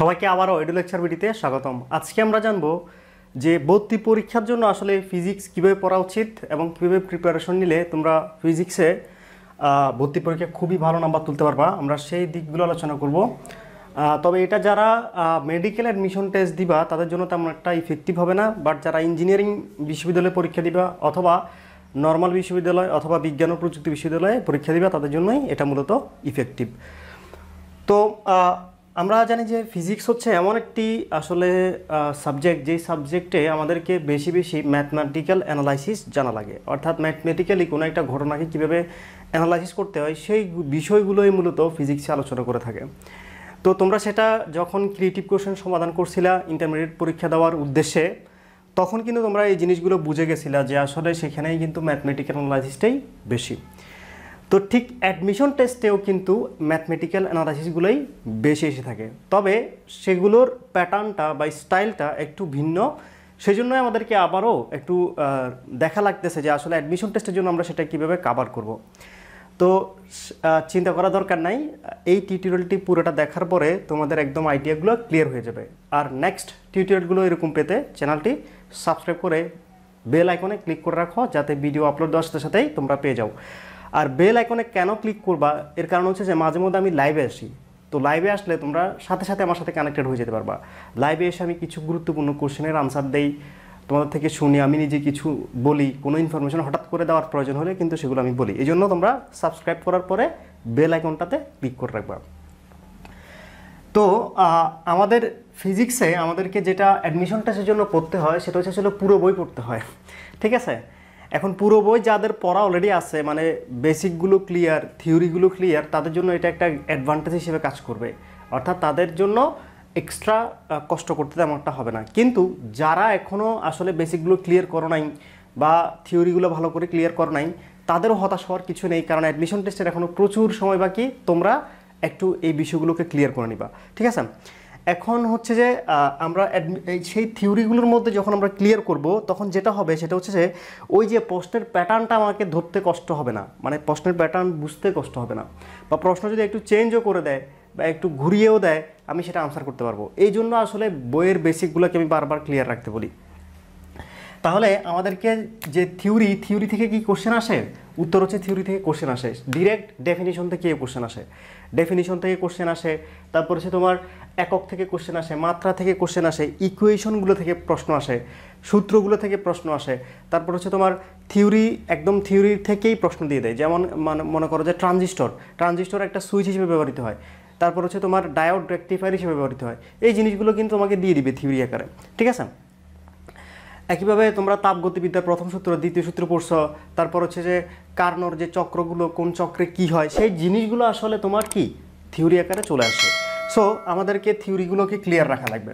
সবাইকে আবারও audio lecture ভিডিতে স্বাগতম আজকে আমরা জানব যে ভর্তি পরীক্ষার জন্য আসলে ফিজিক্স কীভাবে পড়া উচিত এবং কীভাবে প্রিপারেশন নিলে তোমরা ফিজিক্সে ভর্তি পরীক্ষা খুবই ভালো নাম্বার তুলতে পারবা আমরা সেই দিকগুলো আলোচনা করব তবে এটা যারা মেডিকেল অ্যাডমিশন টেস্ট দিবা তাদের জন্য তেমন একটা ইফেক্টিভ হবে না বাট যারা ইঞ্জিনিয়ারিং বিশ্ববিদ্যালয়ে পরীক্ষা দিবা অথবা নর্মাল বিশ্ববিদ্যালয় অথবা বিজ্ঞান ও প্রযুক্তি বিশ্ববিদ্যালয়ে পরীক্ষা দিবা তাদের জন্যই এটা মূলত ইফেক্টিভ তো আমরা জানি যে ফিজিক্স হচ্ছে এমন একটি আসলে সাবজেক্ট যেই সাবজেক্টে আমাদেরকে বেশি বেশি ম্যাথমেটিক্যাল অ্যানালাইসিস জানা লাগে অর্থাৎ ম্যাথমেটিক্যালি কোনো একটা ঘটনাকে কীভাবে অ্যানালাইসিস করতে হয় সেই বিষয়গুলোই মূলত ফিজিক্সে আলোচনা করে থাকে তো তোমরা সেটা যখন ক্রিয়েটিভ কোশ্চেন সমাধান করছিলা ইন্টারমিডিয়েট পরীক্ষা দেওয়ার উদ্দেশ্যে তখন কিন্তু তোমরা এই জিনিসগুলো বুঝে গেছিলা যে আসলে সেখানেই কিন্তু ম্যাথমেটিক্যাল অ্যানালাইসিসটাই বেশি তো ঠিক অ্যাডমিশন টেস্টেও কিন্তু ম্যাথমেটিক্যাল অ্যানালাইসিসগুলোই বেশি এসে থাকে তবে সেগুলোর প্যাটার্নটা বা স্টাইলটা একটু ভিন্ন সেই জন্যই আমাদেরকে আবারও একটু দেখা লাগতেছে যে আসলে অ্যাডমিশন টেস্টের জন্য আমরা সেটা কীভাবে কাভার করব তো চিন্তা করা দরকার নাই এই টিউটোরিয়ালটি পুরোটা দেখার পরে তোমাদের একদম আইডিয়াগুলো ক্লিয়ার হয়ে যাবে আর নেক্সট টিউটোরিয়ালগুলো এরকম পেতে চ্যানেলটি সাবস্ক্রাইব করে বেল আইকনে ক্লিক করে রাখো যাতে ভিডিও আপলোড দেওয়ার সাথে সাথেই তোমরা পেয়ে যাও আর বেল আইকনে কেন ক্লিক করবা এর কারণ হচ্ছে যে মাঝে মধ্যে আমি লাইভে আসি তো লাইভে আসলে তোমরা সাথে সাথে আমার সাথে কানেক্টেড হয়ে যেতে পারবা লাইভে এসে আমি কিছু গুরুত্বপূর্ণ কোশ্চেনের আনসার দেই তোমাদের থেকে শুনি আমি নিজে কিছু বলি কোনো ইনফরমেশন হঠাৎ করে দেওয়ার প্রয়োজন হলে কিন্তু সেগুলো আমি বলি এই জন্য তোমরা সাবস্ক্রাইব করার পরে বেল আইকনটাতে ক্লিক করে রাখবা তো আমাদের ফিজিক্সে আমাদেরকে যেটা অ্যাডমিশন টেস্টের জন্য পড়তে হয় সেটা হচ্ছে আসলে পুরো বই পড়তে হয় ঠিক আছে এখন পুরো বই যাদের পড়া অলরেডি আছে মানে বেসিকগুলো ক্লিয়ার থিওরিগুলো ক্লিয়ার তাদের জন্য এটা একটা অ্যাডভান্টেজ হিসেবে কাজ করবে অর্থাৎ তাদের জন্য এক্সট্রা কষ্ট করতে তেমন একটা হবে না কিন্তু যারা এখনও আসলে বেসিকগুলো ক্লিয়ার করো নাই বা থিওরিগুলো ভালো করে ক্লিয়ার করো নাই তাদেরও হতাশ হওয়ার কিছু নেই কারণ অ্যাডমিশন টেস্টের এখনও প্রচুর সময় বাকি তোমরা একটু এই বিষয়গুলোকে ক্লিয়ার করে নিবা ঠিক আছে এখন হচ্ছে যে আমরা সেই থিওরিগুলোর মধ্যে যখন আমরা ক্লিয়ার করব তখন যেটা হবে সেটা হচ্ছে যে ওই যে প্রশ্নের প্যাটার্নটা আমাকে ধরতে কষ্ট হবে না মানে প্রশ্নের প্যাটার্ন বুঝতে কষ্ট হবে না বা প্রশ্ন যদি একটু চেঞ্জও করে দেয় বা একটু ঘুরিয়েও দেয় আমি সেটা আনসার করতে পারবো এই জন্য আসলে বইয়ের বেসিকগুলোকে আমি বারবার ক্লিয়ার রাখতে বলি তাহলে আমাদেরকে যে থিওরি থিওরি থেকে কি কোশ্চেন আসে উত্তর হচ্ছে থিওরি থেকে কোশ্চেন আসে ডিরেক্ট ডেফিনিশন থেকে কোশ্চেন আসে ডেফিনিশন থেকে কোশ্চেন আসে তারপর হচ্ছে তোমার একক থেকে কোশ্চেন আসে মাত্রা থেকে কোশ্চেন আসে ইকুয়েশনগুলো থেকে প্রশ্ন আসে সূত্রগুলো থেকে প্রশ্ন আসে তারপর হচ্ছে তোমার থিওরি একদম থিওরি থেকেই প্রশ্ন দিয়ে দেয় যেমন মানে মনে করো যে ট্রানজিস্টর ট্রানজিস্টর একটা সুইচ হিসেবে ব্যবহৃত হয় তারপর হচ্ছে তোমার ডায়োড রেক্টিফায়ার হিসেবে ব্যবহৃত হয় এই জিনিসগুলো কিন্তু তোমাকে দিয়ে দিবে থিওরি আকারে ঠিক আছে একইভাবে তোমরা তাপগতিবিদ্যার প্রথম সূত্র দ্বিতীয় সূত্র পড়ছ তারপর হচ্ছে যে কার্নর যে চক্রগুলো কোন চক্রে কি হয় সেই জিনিসগুলো আসলে তোমার কি থিওরি আকারে চলে আসে সো আমাদেরকে থিওরিগুলোকে ক্লিয়ার রাখা লাগবে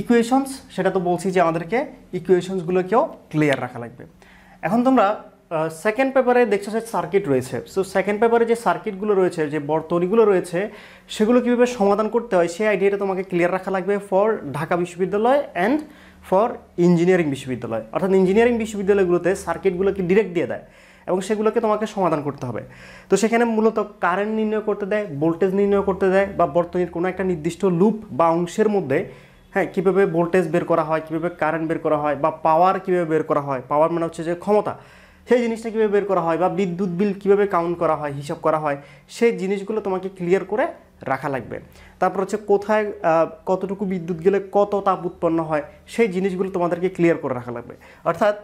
ইকুয়েশনস সেটা তো বলছি যে আমাদেরকে ইকুয়েশনসগুলোকেও ক্লিয়ার রাখা লাগবে এখন তোমরা সেকেন্ড পেপারে দেখছো যে সার্কিট রয়েছে সো সেকেন্ড পেপারে যে সার্কিটগুলো রয়েছে যে বর্তনীগুলো রয়েছে সেগুলো কীভাবে সমাধান করতে হয় সেই আইডিয়াটা তোমাকে ক্লিয়ার রাখা লাগবে ফর ঢাকা বিশ্ববিদ্যালয় অ্যান্ড ফর ইঞ্জিনিয়ারিং বিশ্ববিদ্যালয় অর্থাৎ ইঞ্জিনিয়ারিং বিশ্ববিদ্যালয়গুলোতে সার্কিটগুলোকে ডিরেক্ট দিয়ে দেয় এবং সেগুলোকে তোমাকে সমাধান করতে হবে তো সেখানে মূলত কারেন্ট নির্ণয় করতে দেয় ভোল্টেজ নির্ণয় করতে দেয় বা বর্তনীর কোনো একটা নির্দিষ্ট লুপ বা অংশের মধ্যে হ্যাঁ কীভাবে ভোল্টেজ বের করা হয় কীভাবে কারেন্ট বের করা হয় বা পাওয়ার কীভাবে বের করা হয় পাওয়ার মানে হচ্ছে যে ক্ষমতা সেই জিনিসটা কীভাবে বের করা হয় বা বিদ্যুৎ বিল কীভাবে কাউন্ট করা হয় হিসাব করা হয় সেই জিনিসগুলো তোমাকে ক্লিয়ার করে রাখা লাগবে তারপর হচ্ছে কোথায় কতটুকু বিদ্যুৎ গেলে কত তাপ উৎপন্ন হয় সেই জিনিসগুলো তোমাদেরকে ক্লিয়ার করে রাখা লাগবে অর্থাৎ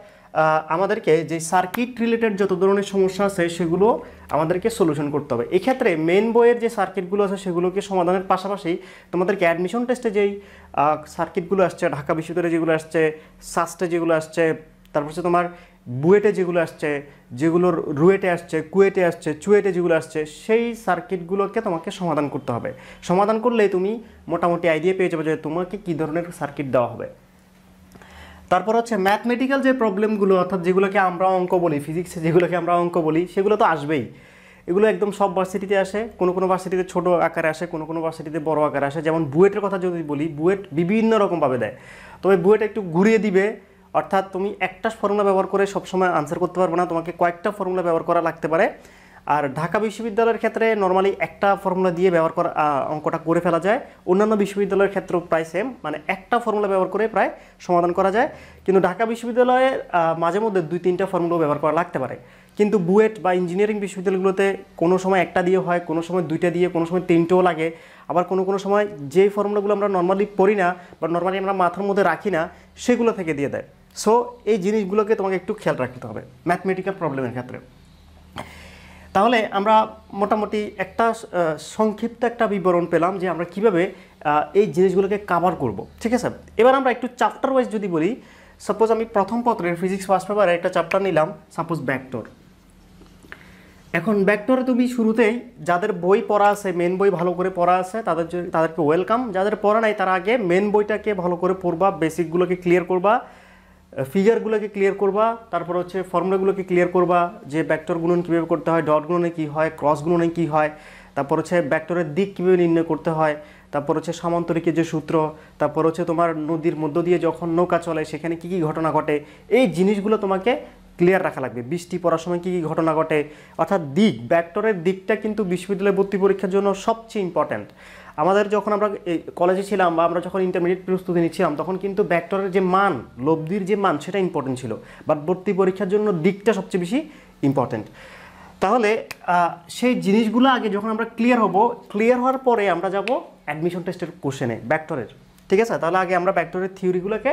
আমাদেরকে যে সার্কিট রিলেটেড যত ধরনের সমস্যা আছে সেগুলো আমাদেরকে সলিউশন করতে হবে এক্ষেত্রে মেন বইয়ের যে সার্কিটগুলো আছে সেগুলোকে সমাধানের পাশাপাশি তোমাদেরকে অ্যাডমিশন টেস্টে যেই সার্কিটগুলো আসছে ঢাকা বিশ্ববিদ্যালয়ে যেগুলো আসছে সাস্টে যেগুলো আসছে তারপর হচ্ছে তোমার বুয়েটে যেগুলো আসছে যেগুলোর রুয়েটে আসছে কুয়েটে আসছে চুয়েটে যেগুলো আসছে সেই সার্কিটগুলোকে তোমাকে সমাধান করতে হবে সমাধান করলেই তুমি মোটামুটি আইডিয়া পেয়ে যাবে যে তোমাকে কী ধরনের সার্কিট দেওয়া হবে তারপর হচ্ছে ম্যাথমেটিক্যাল যে প্রবলেমগুলো অর্থাৎ যেগুলোকে আমরা অঙ্ক বলি ফিজিক্সে যেগুলোকে আমরা অঙ্ক বলি সেগুলো তো আসবেই এগুলো একদম সব ভার্সিটিতে আসে কোনো কোনো ভার্সিটিতে ছোটো আকারে আসে কোনো কোনো ভার্সিটিতে বড় আকারে আসে যেমন বুয়েটের কথা যদি বলি বুয়েট বিভিন্ন রকমভাবে দেয় তবে বুয়েট একটু ঘুরিয়ে দিবে অর্থাৎ তুমি একটা ফর্মুলা ব্যবহার করে সবসময় আনসার করতে পারবে না তোমাকে কয়েকটা ফর্মুলা ব্যবহার করা লাগতে পারে আর ঢাকা বিশ্ববিদ্যালয়ের ক্ষেত্রে নর্মালি একটা ফর্মুলা দিয়ে ব্যবহার করা অঙ্কটা করে ফেলা যায় অন্যান্য বিশ্ববিদ্যালয়ের ক্ষেত্রেও প্রায় সেম মানে একটা ফর্মুলা ব্যবহার করে প্রায় সমাধান করা যায় কিন্তু ঢাকা বিশ্ববিদ্যালয়ে মাঝে মধ্যে দুই তিনটা ফর্মুলা ব্যবহার করা লাগতে পারে কিন্তু বুয়েট বা ইঞ্জিনিয়ারিং বিশ্ববিদ্যালয়গুলোতে কোনো সময় একটা দিয়ে হয় কোনো সময় দুইটা দিয়ে কোনো সময় তিনটেও লাগে আবার কোনো কোনো সময় যেই ফর্মুলাগুলো আমরা নর্মালি পড়ি না বা নর্মালি আমরা মাথার মধ্যে রাখি না সেগুলো থেকে দিয়ে দেয় সো এই জিনিসগুলোকে তোমাকে একটু খেয়াল রাখতে হবে ম্যাথমেটিক্যাল প্রবলেমের ক্ষেত্রে তাহলে আমরা মোটামুটি একটা সংক্ষিপ্ত একটা বিবরণ পেলাম যে আমরা কিভাবে এই জিনিসগুলোকে কাভার করব ঠিক আছে এবার আমরা একটু চ্যাপ্টার ওয়াইজ যদি বলি সাপোজ আমি প্রথম পত্রের ফিজিক্স ফার্স্ট পেপারে একটা চ্যাপ্টার নিলাম সাপোজ ব্যাকটোর এখন ব্যাকটোরে তুমি শুরুতেই যাদের বই পড়া আছে মেন বই ভালো করে পড়া আছে তাদের তাদেরকে ওয়েলকাম যাদের পড়া নাই তারা আগে মেন বইটাকে ভালো করে পড়বা বেসিকগুলোকে ক্লিয়ার করবা ফিগারগুলোকে ক্লিয়ার করবা তারপর হচ্ছে ফর্মুলাগুলোকে ক্লিয়ার করবা যে ব্যাক্টর গুণন কীভাবে করতে হয় ডট গুণনে কী হয় ক্রস গুণনে কী হয় তারপর হচ্ছে ব্যাক্টরের দিক কীভাবে নির্ণয় করতে হয় তারপর হচ্ছে সামান্তরিকের যে সূত্র তারপর হচ্ছে তোমার নদীর মধ্য দিয়ে যখন নৌকা চলে সেখানে কি কি ঘটনা ঘটে এই জিনিসগুলো তোমাকে ক্লিয়ার রাখা লাগবে বৃষ্টি পড়ার সময় কী কী ঘটনা ঘটে অর্থাৎ দিক ব্যাক্টরের দিকটা কিন্তু বিশ্ববিদ্যালয় ভর্তি পরীক্ষার জন্য সবচেয়ে ইম্পর্ট্যান্ট আমাদের যখন আমরা কলেজে ছিলাম বা আমরা যখন ইন্টারমিডিয়েট প্রস্তুতি নিচ্ছিলাম তখন কিন্তু ব্যাক্টরের যে মান লব্ধির যে মান সেটা ইম্পর্টেন্ট ছিল বাট ভর্তি পরীক্ষার জন্য দিকটা সবচেয়ে বেশি ইম্পর্ট্যান্ট তাহলে সেই জিনিসগুলো আগে যখন আমরা ক্লিয়ার হব ক্লিয়ার হওয়ার পরে আমরা যাব অ্যাডমিশন টেস্টের কোশ্চেনে ব্যাক্টরের ঠিক আছে তাহলে আগে আমরা ব্যাক্টরের থিওরিগুলোকে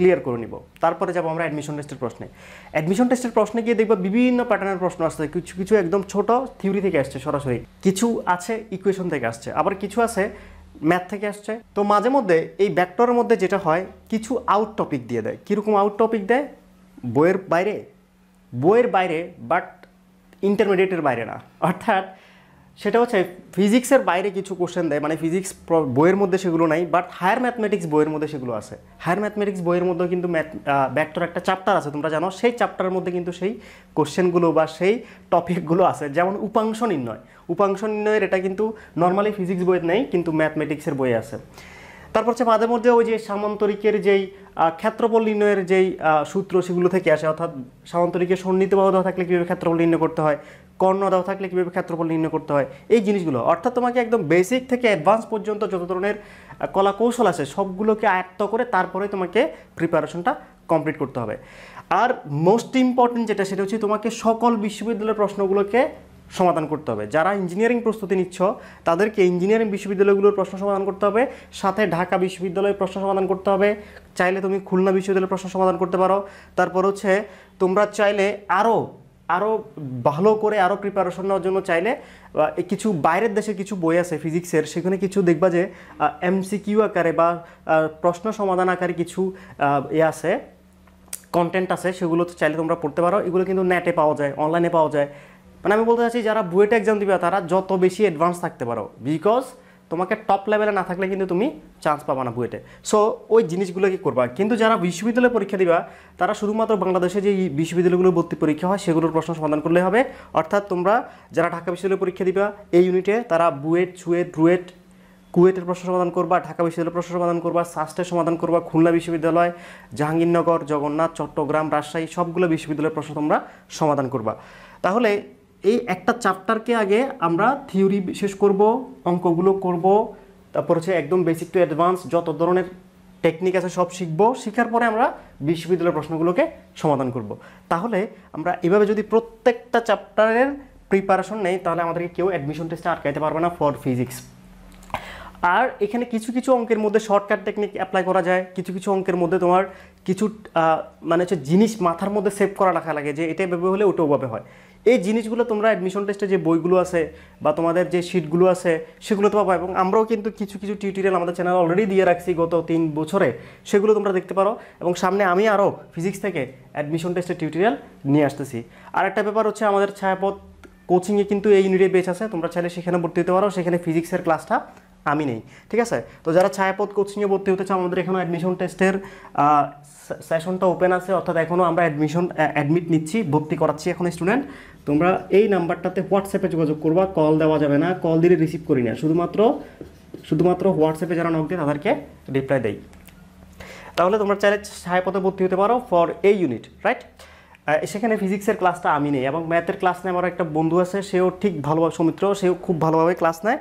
ক্লিয়ার করে নিব তারপরে যাবো আমরা অ্যাডমিশন টেস্টের প্রশ্নে অ্যাডমিশন টেস্টের প্রশ্নে গিয়ে দেখবো বিভিন্ন প্যাটার্নের প্রশ্ন আসছে কিছু কিছু একদম ছোট থিওরি থেকে আসছে সরাসরি কিছু আছে ইকুয়েশন থেকে আসছে আবার কিছু আছে ম্যাথ থেকে আসছে তো মাঝে মধ্যে এই ব্যাক্টরের মধ্যে যেটা হয় কিছু আউট টপিক দিয়ে দেয় কীরকম আউট টপিক দেয় বইয়ের বাইরে বইয়ের বাইরে বাট ইন্টারমিডিয়েটের বাইরে না অর্থাৎ সেটা হচ্ছে ফিজিক্সের বাইরে কিছু কোশ্চেন দেয় মানে ফিজিক্স বইয়ের মধ্যে সেগুলো নাই বাট হায়ার ম্যাথমেটিক্স বইয়ের মধ্যে সেগুলো আছে হায়ার ম্যাথমেটিক্স বইয়ের মধ্যে কিন্তু ম্যাথ ব্যাক্টর একটা চ্যাপ্টার আছে তোমরা জানো সেই চ্যাপ্টারের মধ্যে কিন্তু সেই কোশ্চেনগুলো বা সেই টপিকগুলো আছে যেমন উপাংশ নির্ণয় উপাংশ নির্ণয়ের এটা কিন্তু নর্মালি ফিজিক্স বইয়ের নেই কিন্তু ম্যাথমেটিক্সের বই আছে তারপর হচ্ছে মাঝে মধ্যে ওই যে সামান্তরিকের যেই ক্ষেত্রফল নির্ণয়ের যেই সূত্র সেগুলো থেকে আসে অর্থাৎ সামান্তরিকের সন্নিহিত বাহুদা থাকলে কীভাবে ক্ষেত্রফল নির্ণয় করতে হয় কর্ণ দেওয়া থাকলে কীভাবে ক্ষেত্রফল নির্ণয় করতে হয় এই জিনিসগুলো অর্থাৎ তোমাকে একদম বেসিক থেকে অ্যাডভান্স পর্যন্ত যত ধরনের কলা কৌশল আছে সবগুলোকে আয়ত্ত করে তারপরে তোমাকে প্রিপারেশনটা কমপ্লিট করতে হবে আর মোস্ট ইম্পর্টেন্ট যেটা সেটা হচ্ছে তোমাকে সকল বিশ্ববিদ্যালয়ের প্রশ্নগুলোকে সমাধান করতে হবে যারা ইঞ্জিনিয়ারিং প্রস্তুতি নিচ্ছ তাদেরকে ইঞ্জিনিয়ারিং বিশ্ববিদ্যালয়গুলোর প্রশ্ন সমাধান করতে হবে সাথে ঢাকা বিশ্ববিদ্যালয়ের প্রশ্ন সমাধান করতে হবে চাইলে তুমি খুলনা বিশ্ববিদ্যালয়ের প্রশ্ন সমাধান করতে পারো তারপর হচ্ছে তোমরা চাইলে আরও আরও ভালো করে আরও প্রিপারেশন নেওয়ার জন্য চাইলে কিছু বাইরের দেশের কিছু বই আছে ফিজিক্সের সেখানে কিছু দেখবা যে এমসিকিউ আকারে বা প্রশ্ন সমাধান আকারে কিছু এ আছে কন্টেন্ট আছে সেগুলো তো চাইলে তোমরা পড়তে পারো এগুলো কিন্তু নেটে পাওয়া যায় অনলাইনে পাওয়া যায় মানে আমি বলতে চাচ্ছি যারা বুয়েট এক্সাম e e দিবে তারা যত বেশি অ্যাডভান্স থাকতে পারো বিকজ তোমাকে টপ লেভেলে না থাকলে কিন্তু তুমি চান্স পাবা না বুয়েটে সো ওই জিনিসগুলো কি করবা কিন্তু যারা বিশ্ববিদ্যালয়ে পরীক্ষা দিবা তারা শুধুমাত্র বাংলাদেশে যে বিশ্ববিদ্যালয়গুলো ভর্তি পরীক্ষা হয় সেগুলোর প্রশ্ন সমাধান করলে হবে অর্থাৎ তোমরা যারা ঢাকা বিশ্ববিদ্যালয়ে পরীক্ষা দিবা এই ইউনিটে তারা বুয়েট ছুয়েট রুয়েট কুয়েটের প্রশ্ন সমাধান করবা ঢাকা বিশ্ববিদ্যালয়ের প্রশ্ন সমাধান করবা সাস্টের সমাধান করবা খুলনা বিশ্ববিদ্যালয় জাহাঙ্গীরনগর জগন্নাথ চট্টগ্রাম রাজশাহী সবগুলো বিশ্ববিদ্যালয়ের প্রশ্ন তোমরা সমাধান করবা তাহলে এই একটা চ্যাপ্টারকে আগে আমরা থিওরি শেষ করব অঙ্কগুলো করব তারপর হচ্ছে একদম বেসিক টু অ্যাডভান্স যত ধরনের টেকনিক আছে সব শিখবো শেখার পরে আমরা বিশ্ববিদ্যালয়ের প্রশ্নগুলোকে সমাধান করব। তাহলে আমরা এভাবে যদি প্রত্যেকটা চ্যাপ্টারের প্রিপারেশন নেই তাহলে আমাদেরকে কেউ অ্যাডমিশন টেস্টে আটকাইতে পারবে না ফর ফিজিক্স আর এখানে কিছু কিছু অঙ্কের মধ্যে শর্টকাট টেকনিক অ্যাপ্লাই করা যায় কিছু কিছু অঙ্কের মধ্যে তোমার কিছু মানে হচ্ছে জিনিস মাথার মধ্যে সেভ করা রাখা লাগে যে এটা এভাবে হলে ওটা ওভাবে হয় এই জিনিসগুলো তোমরা অ্যাডমিশন টেস্টে যে বইগুলো আছে বা তোমাদের যে শিটগুলো আছে সেগুলো তো পাবো এবং আমরাও কিন্তু কিছু কিছু টিউটোরিয়াল আমাদের চ্যানেল অলরেডি দিয়ে রাখছি গত তিন বছরে সেগুলো তোমরা দেখতে পারো এবং সামনে আমি আরও ফিজিক্স থেকে অ্যাডমিশন টেস্টের টিউটোরিয়াল নিয়ে আসতেছি আর একটা ব্যাপার হচ্ছে আমাদের ছায়াপথ কোচিংয়ে কিন্তু এই ইউনিটে বেচ আছে তোমরা চাইলে সেখানে ভর্তি হতে পারো সেখানে ফিজিক্সের ক্লাসটা আমি নেই ঠিক আছে তো যারা ছায়াপথ কোচিংয়ে ভর্তি হতে চাও আমাদের এখানে অ্যাডমিশন টেস্টের সেশনটা ওপেন আছে অর্থাৎ এখনও আমরা অ্যাডমিশন অ্যাডমিট নিচ্ছি ভর্তি করাচ্ছি এখন স্টুডেন্ট তোমরা এই নাম্বারটাতে হোয়াটসঅ্যাপে যোগাযোগ করবা কল দেওয়া যাবে না কল দিলে রিসিভ করি না শুধুমাত্র শুধুমাত্র হোয়াটসঅ্যাপে যারা নক দিয়ে তাদেরকে রিপ্লাই দেয় তাহলে তোমরা চাইলে ছায়াপথে ভর্তি হতে পারো ফর এই ইউনিট রাইট সেখানে ফিজিক্সের ক্লাসটা আমি নেই এবং ম্যাথের ক্লাস নেয় আমার একটা বন্ধু আছে সেও ঠিক ভালোভাবে সৌমিত্র সেও খুব ভালোভাবে ক্লাস নেয়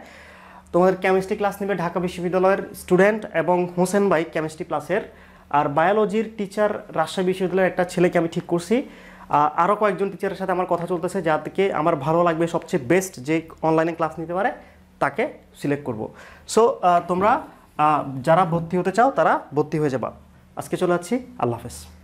তোমাদের কেমিস্ট্রি ক্লাস নেবে ঢাকা বিশ্ববিদ্যালয়ের স্টুডেন্ট এবং হোসেন ভাই কেমিস্ট্রি ক্লাসের আর বায়োলজির টিচার রাজশাহী বিশ্ববিদ্যালয়ের একটা ছেলেকে আমি ঠিক করছি আরও কয়েকজন টিচারের সাথে আমার কথা চলতেছে যাদেরকে আমার ভালো লাগবে সবচেয়ে বেস্ট যে অনলাইনে ক্লাস নিতে পারে তাকে সিলেক্ট করব সো তোমরা যারা ভর্তি হতে চাও তারা ভর্তি হয়ে যাবা আজকে চলে যাচ্ছি আল্লাহ হাফেজ